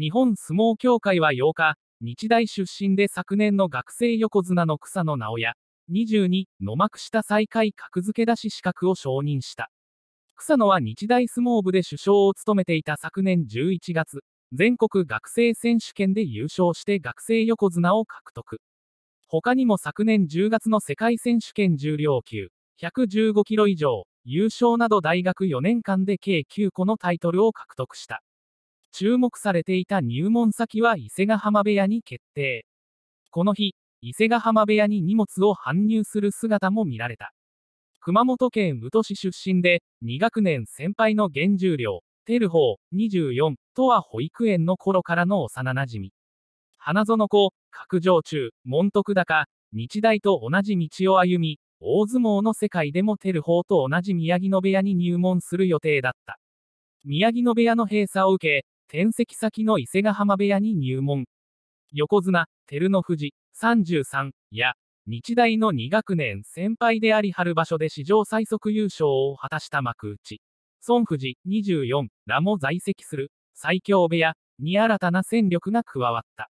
日本相撲協会は8日、日大出身で昨年の学生横綱の草野直哉、22の幕下最下位格付け出し資格を承認した。草野は日大相撲部で首相を務めていた昨年11月、全国学生選手権で優勝して学生横綱を獲得。他にも昨年10月の世界選手権重量級、115キロ以上、優勝など大学4年間で計9個のタイトルを獲得した。注目されていた入門先は伊勢ヶ浜部屋に決定。この日、伊勢ヶ浜部屋に荷物を搬入する姿も見られた。熊本県宇土市出身で、2学年先輩の原住量テルホー、24とは保育園の頃からの幼なじみ。花園子、角上中、門徳高、日大と同じ道を歩み、大相撲の世界でもテルホーと同じ宮城野部屋に入門する予定だった。宮城野部屋の閉鎖を受け、転籍先の伊勢ヶ浜部屋に入門。横綱、照ノ富士、33や、日大の2学年先輩であり春場所で史上最速優勝を果たした幕内。孫富士、24らも在籍する、最強部屋に新たな戦力が加わった。